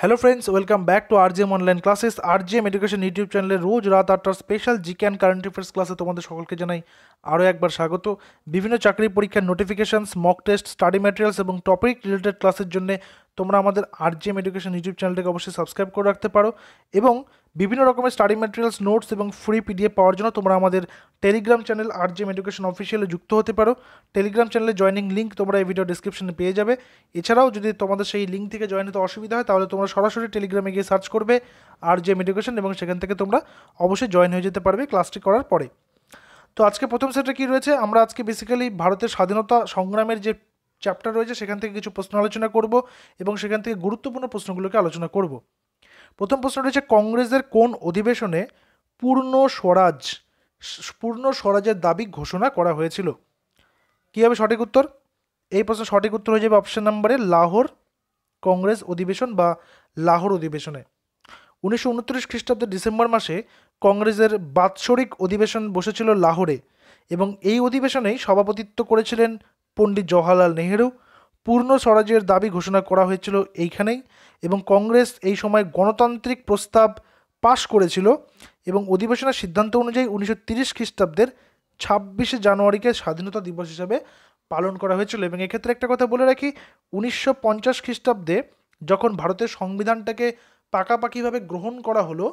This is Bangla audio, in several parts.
hello friends welcome back to RGM online classes RGM education YouTube চ্যানেলে রোজ রাত আটটার special G K current affairs ক্লাসে তোমাদের সকলকে জানাই আরও একবার স্বাগত বিভিন্ন চাকরি পরীক্ষার notifications mock test study materials এবং টপিক রিলেটেড ক্লাসের জন্য তোমরা আমাদের আরজিএম এডুকেশন ইউটিউব চ্যানেলটাকে অবশ্যই সাবস্ক্রাইব করে রাখতে পারো এবং বিভিন্ন রকমের স্টাডি ম্যাটেরিয়ালস নোটস এবং ফ্রি পিডিএফ পাওয়ার জন্য তোমরা আমাদের Telegram channel R GM education অফিসিয়ালে যুক্ত হতে পারো টেলিগ্রাম চ্যানেলে জয়নিং লিঙ্ক তোমরা এই ভিডিও ডিসক্রিপশনে পেয়ে যাবে এছাড়াও যদি তোমাদের সেই লিঙ্ক থেকে জয়েন হতে অসুবিধা হয় তাহলে তোমরা সরাসরি টেলিগ্রামে গিয়ে সার্চ করবে আর জেম এডুকেশন এবং সেখান থেকে তোমরা অবশ্যই জয়েন হয়ে যেতে পারবে ক্লাসটি করার পরে তো আজকে প্রথম সেটে কী রয়েছে আমরা আজকে বেসিক্যালি ভারতের স্বাধীনতা সংগ্রামের যে চ্যাপ্টার রয়েছে সেখান থেকে কিছু প্রশ্ন আলোচনা করব এবং সেখান থেকে গুরুত্বপূর্ণ প্রশ্নগুলোকে আলোচনা করব প্রথম প্রশ্ন রয়েছে কংগ্রেসের কোন অধিবেশনে পূর্ণ স্বরাজ পূর্ণ স্বরাজের দাবি ঘোষণা করা হয়েছিল কী হবে সঠিক উত্তর এই প্রশ্নের সঠিক উত্তর হয়ে যাবে অপশন নম্বরে লাহোর কংগ্রেস অধিবেশন বা লাহোর অধিবেশনে উনিশশো উনত্রিশ খ্রিস্টাব্দের ডিসেম্বর মাসে কংগ্রেসের বাৎসরিক অধিবেশন বসেছিল লাহোরে এবং এই অধিবেশনেই সভাপতিত্ব করেছিলেন পণ্ডিত জওয়াহরলাল নেহেরু পূর্ণ স্বরাজের দাবি ঘোষণা করা হয়েছিল এইখানেই এবং কংগ্রেস এই সময় গণতান্ত্রিক প্রস্তাব পাশ করেছিল এবং অধিবেশনের সিদ্ধান্ত অনুযায়ী উনিশশো তিরিশ খ্রিস্টাব্দের ছাব্বিশে জানুয়ারিকে স্বাধীনতা দিবস হিসাবে পালন করা হয়েছিল এবং এক্ষেত্রে একটা কথা বলে রাখি উনিশশো পঞ্চাশ খ্রিস্টাব্দে যখন ভারতের সংবিধানটাকে পাকাপাকিভাবে গ্রহণ করা হলো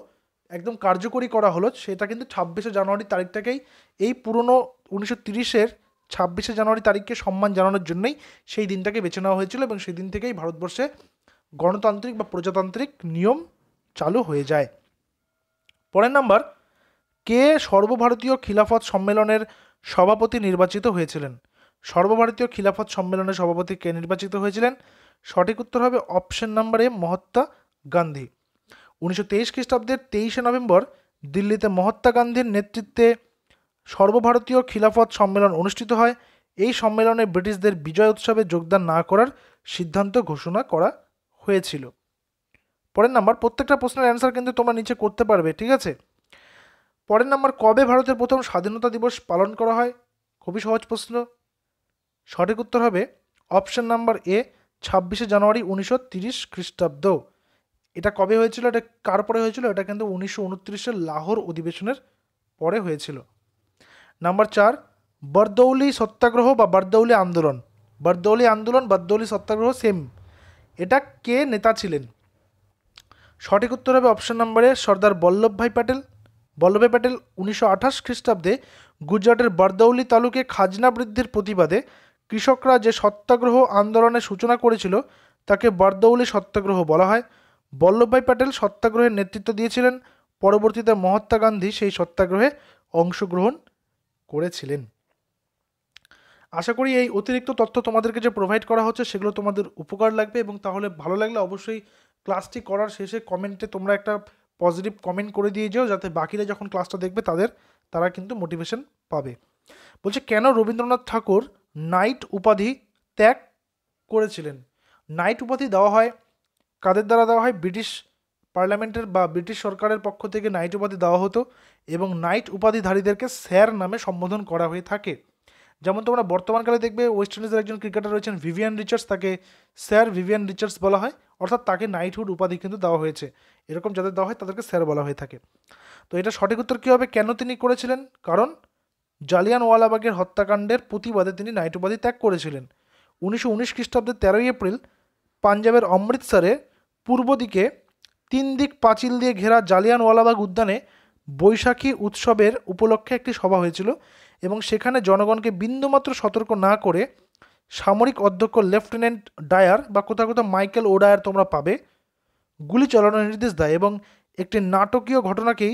একদম কার্যকরী করা হলো সেটা কিন্তু ছাব্বিশে জানুয়ারি তারিখটাকেই এই পুরনো উনিশশো তিরিশের ছাব্বিশে জানুয়ারি তারিখকে সম্মান জানানোর জন্যই সেই দিনটাকে বেছে নেওয়া হয়েছিল এবং সেই দিন থেকেই ভারতবর্ষে গণতান্ত্রিক বা প্রজাতান্ত্রিক নিয়ম চালু হয়ে যায় পরের নাম্বার কে সর্বভারতীয় খিলাফত সম্মেলনের সভাপতি নির্বাচিত হয়েছিলেন সর্বভারতীয় খিলাফত সম্মেলনের সভাপতি কে নির্বাচিত হয়েছিলেন সঠিক উত্তর হবে অপশন নাম্বারে মহাত্মা গান্ধী উনিশশো তেইশ খ্রিস্টাব্দের তেইশে নভেম্বর দিল্লিতে মহাত্মা গান্ধীর নেতৃত্বে সর্বভারতীয় খিলাফত সম্মেলন অনুষ্ঠিত হয় এই সম্মেলনে ব্রিটিশদের বিজয় উৎসবে যোগদান না করার সিদ্ধান্ত ঘোষণা করা হয়েছিল পরের নাম্বার প্রত্যেকটা প্রশ্নের অ্যান্সার কিন্তু তোমরা নিচে করতে পারবে ঠিক আছে পরের নাম্বার কবে ভারতের প্রথম স্বাধীনতা দিবস পালন করা হয় খুবই সহজ প্রশ্ন সঠিক উত্তর হবে অপশন নাম্বার এ ছাব্বিশে জানুয়ারি উনিশশো তিরিশ খ্রিস্টাব্দ এটা কবে হয়েছিল এটা কার পরে হয়েছিল এটা কিন্তু উনিশশো উনত্রিশের লাহোর অধিবেশনের পরে হয়েছিল নাম্বার চার বরদৌলি সত্যাগ্রহ বা বরদৌলি আন্দোলন বরদৌলি আন্দোলন বরদৌলি সত্যাগ্রহ সেম এটা কে নেতা ছিলেন সঠিক উত্তর হবে অপশন নম্বরে সর্দার বল্লভভাই প্যাটেল বল্লভভাই প্যাটেল উনিশশো আঠাশ খ্রিস্টাব্দে গুজরাটের বরদৌলি তালুকে খাজনা বৃদ্ধির প্রতিবাদে কৃষকরা যে সত্যাগ্রহ আন্দোলনের সূচনা করেছিল তাকে বরদৌলি সত্যাগ্রহ বলা হয় বল্লভভাই প্যাটেল সত্যাগ্রহের নেতৃত্ব দিয়েছিলেন পরবর্তীতে মহাত্মা গান্ধী সেই সত্যাগ্রহে অংশগ্রহণ করেছিলেন আশা করি এই অতিরিক্ত তথ্য তোমাদেরকে যে প্রোভাইড করা হচ্ছে সেগুলো তোমাদের উপকার লাগবে এবং তাহলে ভালো লাগলে অবশ্যই ক্লাসটি করার শেষে কমেন্টে তোমরা একটা পজিটিভ কমেন্ট করে দিয়ে যাও যাতে বাকিরা যখন ক্লাসটা দেখবে তাদের তারা কিন্তু মোটিভেশন পাবে বলছে কেন রবীন্দ্রনাথ ঠাকুর নাইট উপাধি ত্যাগ করেছিলেন নাইট উপাধি দেওয়া হয় কাদের দ্বারা দেওয়া হয় ব্রিটিশ পার্লামেন্টের বা ব্রিটিশ সরকারের পক্ষ থেকে নাইট উপাধি দেওয়া হতো এবং নাইট উপাধিধারীদেরকে স্যার নামে সম্বোধন করা হয়ে থাকে যেমন তোমরা বর্তমানকালে দেখবে ওয়েস্ট ইন্ডিজের একজন ক্রিকেটার রয়েছেন ভিভিয়ান রিচার্ডস তাকে স্যার ভিভিয়ান রিচার্ডস বলা হয় অর্থাৎ তাকে নাইটহুড উপাধি কিন্তু দেওয়া হয়েছে এরকম যাদের দেওয়া হয় তাদেরকে স্যার বলা হয়ে থাকে তো এটা সঠিক উত্তর কী হবে কেন তিনি করেছিলেন কারণ জালিয়ানওয়ালাবাগের হত্যাকাণ্ডের প্রতিবাদে তিনি নাইট উপাধি ত্যাগ করেছিলেন উনিশশো উনিশ খ্রিস্টাব্দের তেরোই এপ্রিল পাঞ্জাবের অমৃতসরে পূর্ব দিকে তিন দিক পাঁচিল দিয়ে ঘেরা জালিয়ানওয়ালাবাগ উদ্যানে বৈশাখী উৎসবের উপলক্ষে একটি সভা হয়েছিল এবং সেখানে জনগণকে বিন্দুমাত্র সতর্ক না করে সামরিক অধ্যক্ষ লেফটেন্যান্ট ডায়ার বা কোথাও কোথাও মাইকেল ও ডায়ার তোমরা পাবে গুলি চালানোর নির্দেশ দেয় এবং একটি নাটকীয় ঘটনাকেই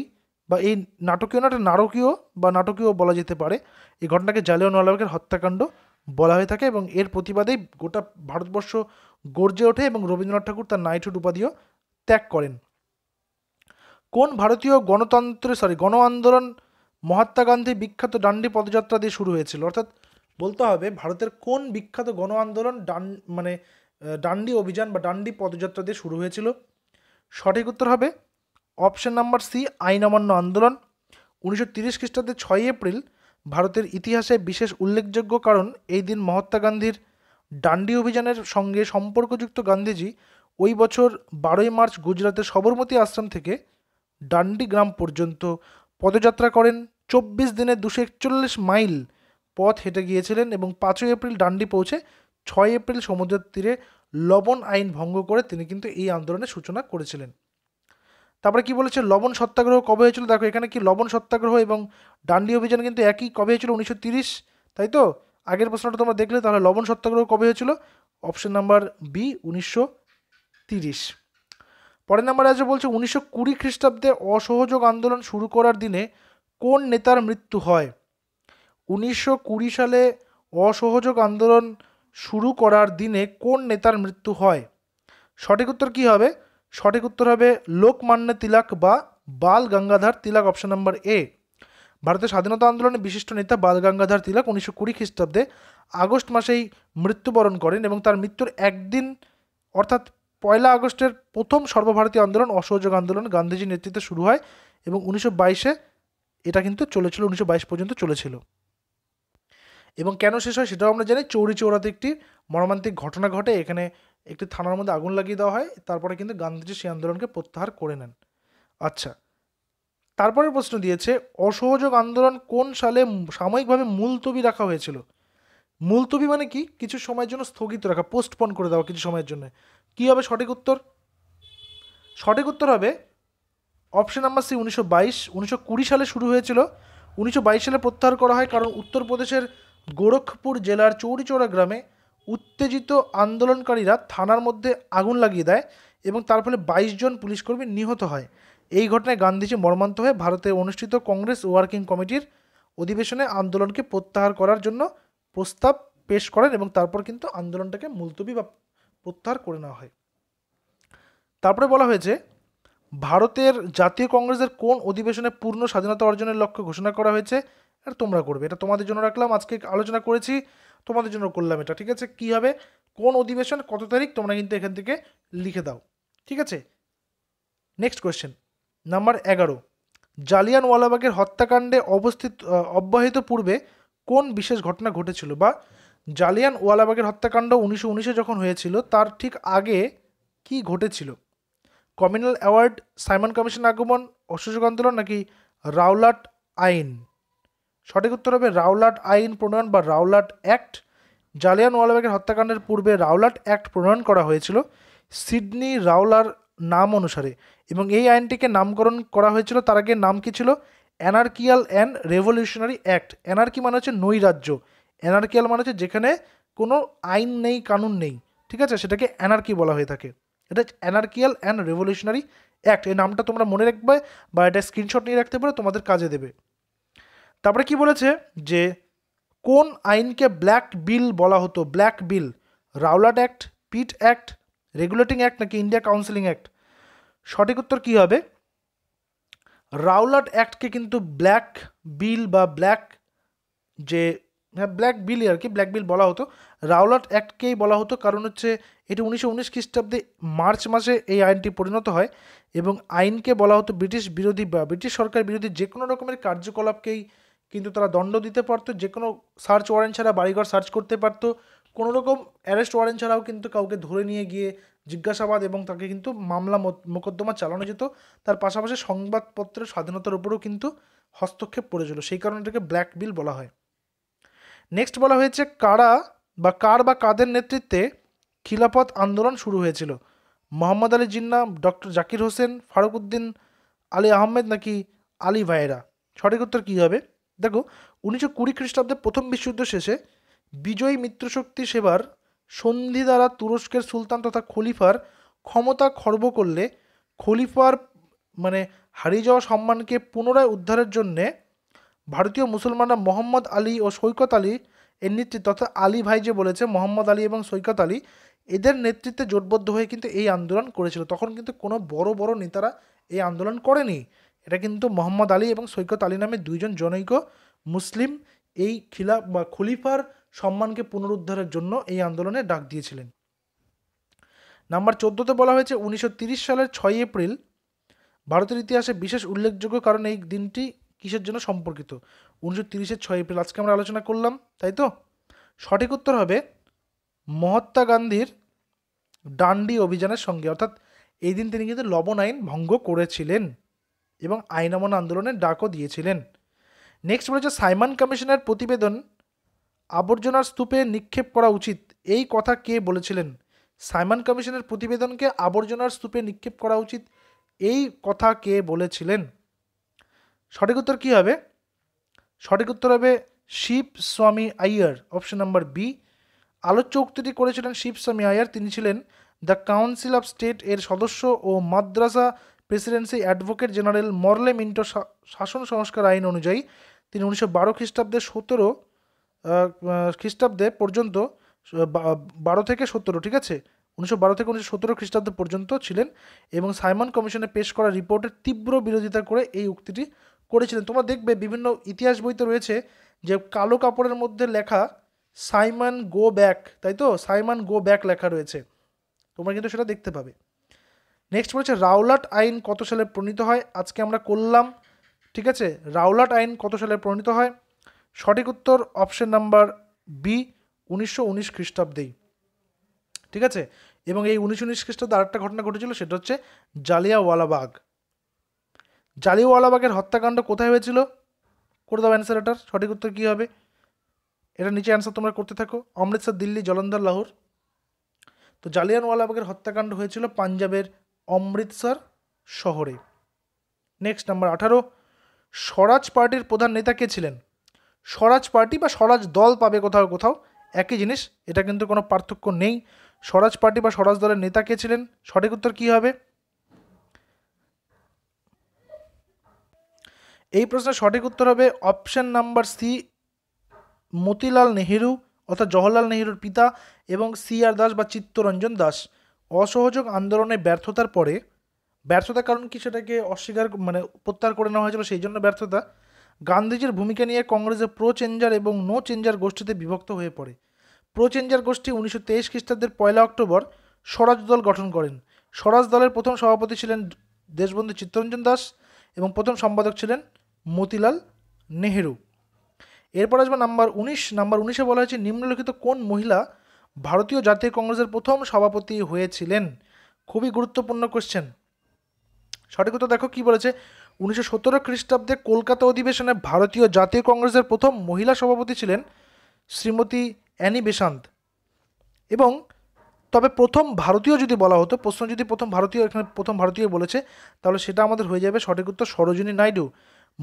বা এই নাটকীয় না একটা নারকীয় বা নাটকীয় বলা যেতে পারে এই ঘটনাকে জালিয়ানওয়ালাবাগের হত্যাকাণ্ড বলা হয়ে থাকে এবং এর প্রতিবাদেই গোটা ভারতবর্ষ গর্জে ওঠে এবং রবীন্দ্রনাথ ঠাকুর তার নাইটহুড উপাধিও ত্যাগ করেন কোন ভারতীয় গণতন্ত্র সরি গণ আন্দোলন মহাত্মা গান্ধী বিখ্যাত ডান্ডি পদযাত্রা দিয়ে শুরু হয়েছিল অর্থাৎ বলতে হবে ভারতের কোন বিখ্যাত গণ আন্দোলন ডান মানে ডান্ডি অভিযান বা ডান্ডি পদযাত্রা দিয়ে শুরু হয়েছিল সঠিক উত্তর হবে অপশন নাম্বার সি আইন অমান্য আন্দোলন উনিশশো তিরিশ খ্রিস্টাব্দে ছয় এপ্রিল ভারতের ইতিহাসে বিশেষ উল্লেখযোগ্য কারণ এই দিন মহাত্মা গান্ধীর ডান্ডি অভিযানের সঙ্গে সম্পর্কযুক্ত গান্ধীজি ওই বছর বারোই মার্চ গুজরাতের সবরমতী আশ্রম থেকে ডান্ডি গ্রাম পর্যন্ত পদযাত্রা করেন চব্বিশ দিনে দুশো একচল্লিশ মাইল পথ হেঁটে গিয়েছিলেন এবং পাঁচই এপ্রিল ডান্ডি পৌঁছে ছয় এপ্রিল সমুদ্রের তীরে লবণ আইন ভঙ্গ করে তিনি কিন্তু এই আন্দোলনের সূচনা করেছিলেন তারপরে কি বলেছে লবণ সত্যাগ্রহ কবে হয়েছিল দেখো এখানে কি লবণ সত্যাগ্রহ এবং ডান্ডি অভিযান কিন্তু একই কবে হয়েছিল উনিশশো তিরিশ তাই তো আগের প্রশ্নটা তোমরা দেখলে তাহলে লবণ সত্যাগ্রহ কবে হয়েছিল অপশন নাম্বার বি উনিশশো তিরিশ পরের নাম্বারে আছে বলছে উনিশশো কুড়ি খ্রিস্টাব্দে অসহযোগ আন্দোলন শুরু করার দিনে কোন নেতার মৃত্যু হয় উনিশশো কুড়ি সালে অসহযোগ আন্দোলন শুরু করার দিনে কোন নেতার মৃত্যু হয় সঠিক উত্তর কী হবে সঠিক উত্তর হবে লোকমান্য তিলক বা Bal Gangadhar Tilak option number A ভারতের স্বাধীনতা আন্দোলনের বিশিষ্ট নেতা বাল গঙ্গাধর তিলক উনিশশো কুড়ি খ্রিস্টাব্দে আগস্ট মাসেই মৃত্যুবরণ করেন এবং তার মৃত্যুর একদিন অর্থাৎ পয়লা আগস্টের প্রথম সর্বভারতীয় আন্দোলন অসহযোগ আন্দোলন গান্ধীজির নেতৃত্বে শুরু হয় এবং উনিশশো বাইশে এটা কিন্তু চলেছিল উনিশশো বাইশ পর্যন্ত চলেছিল এবং কেন শেষ হয় সেটাও আমরা জানি চৌরি চৌরাতে একটি মর্মান্তিক ঘটনা ঘটে এখানে একটি থানার মধ্যে আগুন লাগিয়ে দেওয়া হয় তারপরে কিন্তু গান্ধীজি সেই আন্দোলনকে প্রত্যাহার করে নেন আচ্ছা তারপরে প্রশ্ন দিয়েছে অসহযোগ আন্দোলন কোন সালে সাময়িকভাবে মুলতবি রাখা হয়েছিল মুলতবি মানে কি কিছু সময়ের জন্য স্থগিত রাখা পোস্টপন করে দেওয়া কিছু সময়ের জন্য কি হবে সঠিক উত্তর সঠিক উত্তর হবে অপশন নাম্বার সি উনিশশো বাইশ উনিশশো কুড়ি সালে শুরু হয়েছিল উনিশশো বাইশ সালে প্রত্যাহার করা হয় কারণ উত্তরপ্রদেশের গোরখপুর জেলার চৌরিচৌড়া গ্রামে উত্তেজিত আন্দোলনকারীরা থানার মধ্যে আগুন লাগিয়ে দেয় এবং তার ফলে বাইশ জন পুলিশকর্মী নিহত হয় এই ঘটনায় গান্ধীজি মর্মান্ত হয়ে ভারতে অনুষ্ঠিত কংগ্রেস ওয়ার্কিং কমিটির অধিবেশনে আন্দোলনকে প্রত্যাহার করার জন্য প্রস্তাব পেশ করেন এবং তারপর কিন্তু আন্দোলনটাকে মুলতবি বা প্রত্যাহার করে নেওয়া হয় তারপরে বলা হয়েছে ভারতের জাতীয় কংগ্রেসের কোন অধিবেশনে পূর্ণ স্বাধীনতা অর্জনের লক্ষ্য ঘোষণা করা হয়েছে আর তোমরা করবে এটা তোমাদের জন্য রাখলাম আজকে আলোচনা করেছি তোমাদের জন্য করলাম এটা ঠিক আছে কী হবে কোন অধিবেশন কত তারিখ তোমরা কিন্তু এখান থেকে লিখে দাও ঠিক আছে নেক্সট কোয়েশ্চেন নাম্বার এগারো জালিয়ানওয়ালাবাগের হত্যাকাণ্ডে অবস্থিত অব্যাহিত পূর্বে কোন বিশেষ ঘটনা ঘটেছিল বা জালিয়ান ওয়ালাবাগের হত্যাকাণ্ড উনিশশো যখন হয়েছিল তার ঠিক আগে কি ঘটেছিল কমিউনাল অ্যাওয়ার্ড সাইমন কমিশন আগমন অসহযোগ আন্দোলন নাকি রাওলাট আইন সঠিক উত্তর হবে রাওলাট আইন প্রণয়ন বা রাওলাট অ্যাক্ট জালিয়ান ওয়ালাবাগের হত্যাকাণ্ডের পূর্বে রাওলাট অ্যাক্ট প্রণয়ন করা হয়েছিল সিডনি রাওলার নাম অনুসারে এবং এই আইনটিকে নামকরণ করা হয়েছিল তার আগে নাম কী ছিল anarchical and revolutionary act anarchy মানে হচ্ছে নৈরাজ্য অ্যানার্কিয়াল মানে হচ্ছে যেখানে কোনো আইন নেই কানুন নেই ঠিক আছে সেটাকে অ্যানার্কি বলা হয়ে থাকে এটা অ্যানার্কিয়াল অ্যান্ড রেভলিউশনারি অ্যাক্ট এই নামটা তোমরা মনে রাখবে বা এটা স্ক্রিনশট নিয়ে রাখতে পারো তোমাদের কাজে দেবে তারপরে কি বলেছে যে কোন আইনকে ব্ল্যাক বিল বলা হতো black bill Rowlatt act Pitt act regulating act নাকি ইন্ডিয়া কাউন্সিলিং অ্যাক্ট সঠিক উত্তর কী হবে রাউলাট অ্যাক্টকে কিন্তু ব্ল্যাক বিল বা ব্ল্যাক যে হ্যাঁ ব্ল্যাক বিলই আর কি ব্ল্যাক বিল বলা হতো রাওলাট অ্যাক্টকেই বলা হতো কারণ হচ্ছে এটি উনিশশো উনিশ খ্রিস্টাব্দে মার্চ মাসে এই আইনটি পরিণত হয় এবং আইনকে বলা হতো ব্রিটিশ বিরোধী বা ব্রিটিশ সরকার বিরোধী যে কোনো রকমের কার্যকলাপকেই কিন্তু তারা দণ্ড দিতে পারতো যে কোনো সার্চ ওয়ারেন্ট ছাড়া বাড়িঘর সার্চ করতে পারতো কোনো রকম অ্যারেস্ট ওয়ারেন্ট ছাড়াও কিন্তু কাউকে ধরে নিয়ে গিয়ে জিজ্ঞাসাবাদ এবং তাকে কিন্তু মামলা মোকদ্দমা চালানো যেত তার পাশাপাশি সংবাদপত্রের স্বাধীনতার উপরেও কিন্তু হস্তক্ষেপ পড়েছিল সেই কারণে এটাকে ব্ল্যাক বিল বলা হয় নেক্সট বলা হয়েছে কারা বা কার বা কাদের নেতৃত্বে খিলাফত আন্দোলন শুরু হয়েছিল মোহাম্মদ আলী জিন্না ডক্টর জাকির হোসেন ফারুক উদ্দিন আলী আহমেদ নাকি আলী ভাইরা সঠিক উত্তর কী হবে দেখো উনিশশো কুড়ি খ্রিস্টাব্দে প্রথম বিশ্বযুদ্ধ শেষে বিজয়ী মিত্রশক্তি সেবার সন্ধি দ্বারা তুরস্কের সুলতান তথা খলিফার ক্ষমতা খর্ব করলে খলিফার মানে হারিয়ে যাওয়া সম্মানকে পুনরায় উদ্ধারের জন্যে ভারতীয় মুসলমানরা মোহাম্মদ আলী ও সৈকত আলী এর নেতৃত্ব অর্থাৎ আলী ভাই যে বলেছে মোহাম্মদ আলী এবং সৈকত আলী এদের নেতৃত্বে জোটবদ্ধ হয়ে কিন্তু এই আন্দোলন করেছিল তখন কিন্তু কোনো বড় বড় নেতারা এই আন্দোলন করেনি এটা কিন্তু মোহাম্মদ আলী এবং সৈকত আলী নামে দুইজন জনৈক মুসলিম এই খিলা বা খলিফার সম্মানকে পুনরুদ্ধারের জন্য এই আন্দোলনে ডাক দিয়েছিলেন নাম্বার চোদ্দোতে বলা হয়েছে উনিশশো সালের ছয় এপ্রিল ভারতের ইতিহাসে বিশেষ উল্লেখযোগ্য কারণ এই দিনটি কিসের জন্য সম্পর্কিত উনিশশো তিরিশের ছয় এপ্রিল আজকে আমরা আলোচনা করলাম তাই তো সঠিক উত্তর হবে মহাত্মা গান্ধীর ডান্ডি অভিযানের সঙ্গে অর্থাৎ এই দিন তিনি কিন্তু লবণ আইন ভঙ্গ করেছিলেন এবং আইন অমন আন্দোলনের ডাকও দিয়েছিলেন নেক্সট বলেছে সাইমন কমিশনের প্রতিবেদন আবর্জনার স্তূপে নিক্ষেপ করা উচিত এই কথা কে বলেছিলেন সাইমন কমিশনের প্রতিবেদনকে আবর্জনার স্তূপে নিক্ষেপ করা উচিত এই কথা কে বলেছিলেন সঠিক উত্তর কী হবে সঠিক উত্তর হবে শিব স্বামী আইয়ার অপশন নাম্বার বি আলোচ্য উক্তিটি করেছিলেন শিব স্বামী আয়ার তিনি ছিলেন দ্য কাউন্সিল অফ স্টেট এর সদস্য ও Madras presidency advocate general Morley Minto শাসন সংস্কার আইন অনুযায়ী তিনি উনিশশো বারো খ্রিস্টাব্দে সতেরো খ্রিস্টাব্দে পর্যন্ত বারো থেকে সতেরো ঠিক আছে উনিশশো বারো থেকে উনিশশো সতেরো খ্রিস্টাব্দ পর্যন্ত ছিলেন এবং সাইমন কমিশনে পেশ করা রিপোর্টের তীব্র বিরোধিতা করে এই উক্তিটি করেছিলেন তোমরা দেখবে বিভিন্ন ইতিহাস বইতে রয়েছে যে কালো কাপড়ের মধ্যে লেখা সাইমন গো ব্যাক তাই তো সাইমন গো ব্যাক লেখা রয়েছে তোমরা কিন্তু সেটা দেখতে পাবে নেক্সট বলছে রাওলাট আইন কত সালে প্রণীত হয় আজকে আমরা করলাম ঠিক আছে রাওলাট আইন কত সালে প্রণীত হয় সঠিক উত্তর অপশন নাম্বার বি উনিশশো উনিশ খ্রিস্টাব্দেই ঠিক আছে এবং এই উনিশশো উনিশ খ্রিস্টাব্দে আরেকটা ঘটনা ঘটেছিল সেটা হচ্ছে জালিয়াওয়ালাবাগ জালিওয়ালাবাগের হত্যাকাণ্ড কোথায় হয়েছিল করে দাও অ্যান্সার এটার সঠিক উত্তর কী হবে এটা নিচে অ্যান্সার তোমরা করতে থাকো অমৃতসর দিল্লি জলন্ধর লাহোর তো জালিয়ানওয়ালাবাগের হত্যাকাণ্ড হয়েছিল পাঞ্জাবের অমৃতসর শহরে নেক্সট নাম্বার আঠারো স্বরাজ পার্টির প্রধান নেতা কে ছিলেন স্বরাজ পার্টি বা স্বরাজ দল পাবে কোথাও কোথাও একই জিনিস এটা কিন্তু কোনো পার্থক্য নেই স্বরাজ পার্টি বা স্বরাজ দলের নেতা কে ছিলেন সঠিক উত্তর কী হবে এই প্রশ্নের সঠিক উত্তর হবে option number C Motilal Nehru অর্থাৎ জওহরলাল নেহেরুর পিতা এবং সি আর দাস বা চিত্তরঞ্জন দাস অসহযোগ আন্দোলনে ব্যর্থতার পরে ব্যর্থতার কারণ কি সেটাকে অস্বীকার মানে প্রত্যাহার করে নেওয়া হয়েছিল সেই জন্য ব্যর্থতা গান্ধীজির ভূমিকা নিয়ে কংগ্রেসের প্রো চেঞ্জার এবং নো চেঞ্জার গোষ্ঠীতে বিভক্ত হয়ে পড়ে প্রো চেঞ্জার গোষ্ঠী উনিশশো তেইশ খ্রিস্টাব্দের পয়লা অক্টোবর স্বরাজ দল গঠন করেন স্বরাজ দলের প্রথম সভাপতি ছিলেন দেশবন্ধু চিত্তরঞ্জন দাস এবং প্রথম সম্পাদক ছিলেন মতিলাল নেহেরু এরপর আসবে নাম্বার উনিশ নাম্বার উনিশে বলা হয়েছে নিম্নলিখিত কোন মহিলা ভারতীয় জাতীয় কংগ্রেসের প্রথম সভাপতি হয়েছিলেন খুবই গুরুত্বপূর্ণ কোশ্চেন সঠিক উত্তর দেখো কি বলেছে উনিশশো সতেরো খ্রিস্টাব্দে কলকাতা অধিবেশনে ভারতীয় জাতীয় কংগ্রেসের প্রথম মহিলা সভাপতি ছিলেন শ্রীমতী অ্যানি বেশান্ত এবং তবে প্রথম ভারতীয় যদি বলা হতো প্রশ্ন যদি প্রথম ভারতীয় এখানে প্রথম ভারতীয় বলেছে তাহলে সেটা আমাদের হয়ে যাবে সঠিক উত্তর সরোজিনী নাইডু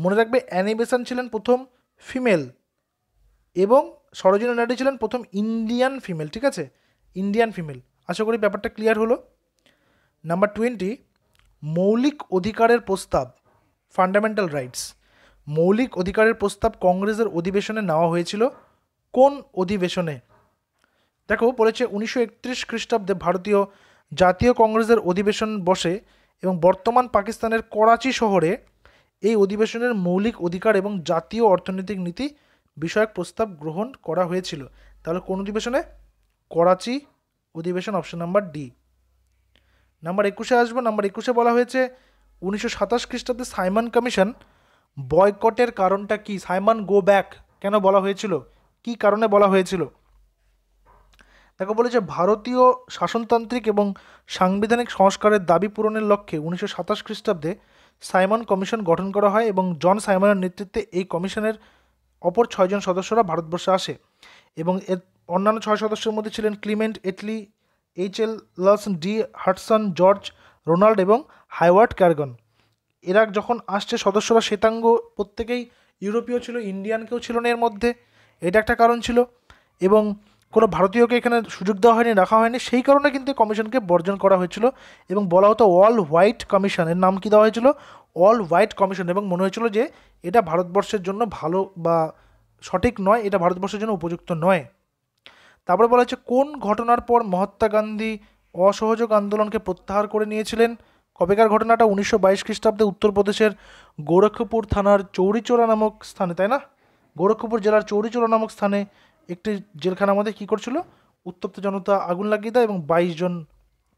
মনে রাখবে অ্যানিমেশন ছিলেন প্রথম ফিমেল এবং সরোজিনী নাইডু ছিলেন প্রথম ইন্ডিয়ান ফিমেল ঠিক আছে ইন্ডিয়ান ফিমেল আশা করি ব্যাপারটা ক্লিয়ার হলো নাম্বার টোয়েন্টি মৌলিক অধিকারের প্রস্তাব ফান্ডামেন্টাল রাইটস মৌলিক অধিকারের প্রস্তাব কংগ্রেসের অধিবেশনে নেওয়া হয়েছিল কোন অধিবেশনে দেখো বলেছে উনিশশো একত্রিশ খ্রিস্টাব্দে ভারতীয় জাতীয় কংগ্রেসের অধিবেশন বসে এবং বর্তমান পাকিস্তানের করাচি শহরে এই অধিবেশনের মৌলিক অধিকার এবং জাতীয় অর্থনৈতিক নীতি বিষয়ক প্রস্তাব গ্রহণ করা হয়েছিল তাহলে কোন অধিবেশনে করাচি অধিবেশন অপশন নাম্বার ডি নাম্বার একুশে আসবো নাম্বার একুশে বলা হয়েছে উনিশশো সাতাশ খ্রিস্টাব্দে সাইমন কমিশন বয়কটের কারণটা কি সাইমন গো ব্যাক কেন বলা হয়েছিল কি কারণে বলা হয়েছিল দেখো বলেছে ভারতীয় শাসনতান্ত্রিক এবং সাংবিধানিক সংস্কারের দাবি পূরণের লক্ষ্যে উনিশশো সাতাশ খ্রিস্টাব্দে সাইমন কমিশন গঠন করা হয় এবং জন সাইমনের নেতৃত্বে এই কমিশনের অপর ছয়জন সদস্যরা ভারতবর্ষে আসে এবং এর অন্যান্য ছয় সদস্যের মধ্যে ছিলেন Clement Attlee H L Lawson D Hartshorn George Ronald এবং হাইওয়ার্ড ক্যারগন এরা যখন আসছে সদস্যরা শ্বেতাঙ্গ প্রত্যেকেই ইউরোপীয় ছিল ইন্ডিয়ান কেউ ছিল না এর মধ্যে এটা একটা কারণ ছিল এবং কোনো ভারতীয়কে এখানে সুযোগ দেওয়া হয়নি রাখা হয়নি সেই কারণে কিন্তু কমিশনকে বর্জন করা হয়েছিল এবং বলা হতো অল হোয়াইট কমিশন এর নাম কি দেওয়া হয়েছিল অল হোয়াইট কমিশন এবং মনে হয়েছিল যে এটা ভারতবর্ষের জন্য ভালো বা সঠিক নয় এটা ভারতবর্ষের জন্য উপযুক্ত নয় তারপরে বলা হচ্ছে কোন ঘটনার পর মহাত্মা গান্ধী অসহযোগ আন্দোলনকে প্রত্যাহার করে নিয়েছিলেন কবেকার ঘটনাটা উনিশশো বাইশ খ্রিস্টাব্দে উত্তরপ্রদেশের গোরক্ষপুর থানার চৌরিচোরা নামক স্থানে তাই না গোরক্ষপুর জেলার চৌরিচোরা নামক স্থানে একটি জেলখানার মধ্যে কী করছিল উত্তপ্ত জনতা আগুন লাগিয়ে দেয় এবং বাইশ জন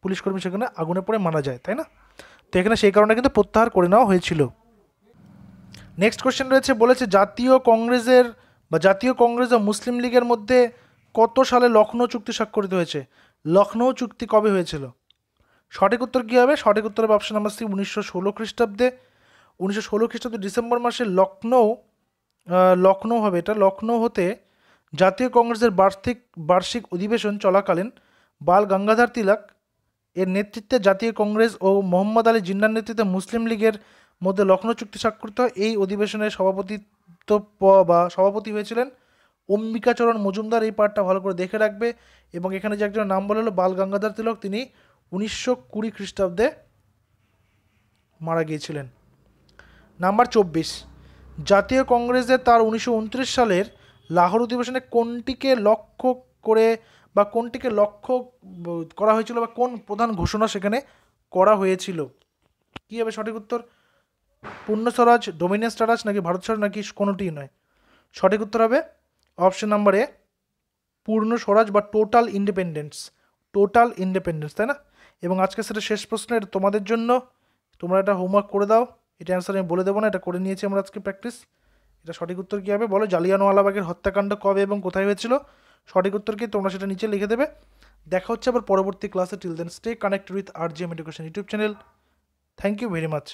পুলিশ কর্মী সেখানে আগুনে পড়ে মারা যায় তাই না তো এখানে সেই কারণে কিন্তু প্রত্যাহার করে নেওয়া হয়েছিল নেক্সট কোশ্চেন রয়েছে বলেছে জাতীয় কংগ্রেসের বা জাতীয় কংগ্রেস ও মুসলিম লীগের মধ্যে কত সালে লখনৌ চুক্তি স্বাক্ষরিত হয়েছে লখনৌ চুক্তি কবে হয়েছিল সঠিক উত্তর কী হবে সঠিক উত্তর হবে অপশন নাম্বার সি উনিশশো ষোলো খ্রিস্টাব্দে উনিশশো ষোলো খ্রিস্টাব্দে ডিসেম্বর মাসে লখনৌ লখনৌ হবে এটা লখনৌ হতে জাতীয় কংগ্রেসের বার্ষিক বার্ষিক অধিবেশন চলাকালীন বাল গঙ্গাধর তিলক এর নেতৃত্বে জাতীয় কংগ্রেস ও মোহাম্মদ আলী জিন্নার নেতৃত্বে মুসলিম লীগের মধ্যে লখনৌ চুক্তি স্বাক্ষরিত এই অধিবেশনের সভাপতিত্ব বা সভাপতি হয়েছিলেন অম্বিকাচরণ মজুমদার এই পার্টটা ভালো করে দেখে রাখবে এবং এখানে যে একজনের নাম বলে হলো বাল গঙ্গাধর তিলক তিনি উনিশশো কুড়ি খ্রিস্টাব্দে মারা গিয়েছিলেন নাম্বার চব্বিশ জাতীয় কংগ্রেসে তার উনিশশো সালের লাহোর অধিবেশনে কোনটিকে লক্ষ্য করে বা কোনটিকে লক্ষ্য করা হয়েছিল বা কোন প্রধান ঘোষণা সেখানে করা হয়েছিল কী হবে সঠিক উত্তর পূর্ণ স্বরাজ ডোমিনিয়ান স্টারাজ নাকি ভারত স্বরাজ নাকি কোনোটি নয় সঠিক উত্তর হবে অপশন নাম্বারে পূর্ণ স্বরাজ বা টোটাল ইন্ডিপেন্ডেন্স টোটাল ইন্ডিপেন্ডেন্স তাই না এবং আজকে সেটা শেষ প্রশ্ন এটা তোমাদের জন্য তোমরা এটা হোমওয়ার্ক করে দাও এটা অ্যান্সার আমি বলে দেবো না এটা করে নিয়েছি আমরা আজকে প্র্যাকটিস এটা সঠিক উত্তর কী হবে বলো জালিয়ানওয়ালাবাগের হত্যাকাণ্ড কবে এবং কোথায় হয়েছিল সঠিক উত্তর কি তোমরা সেটা নিচে লিখে দেবে দেখা হচ্ছে আবার পরবর্তী ক্লাসে till then stay connect with R G M education YouTube channel thank you very much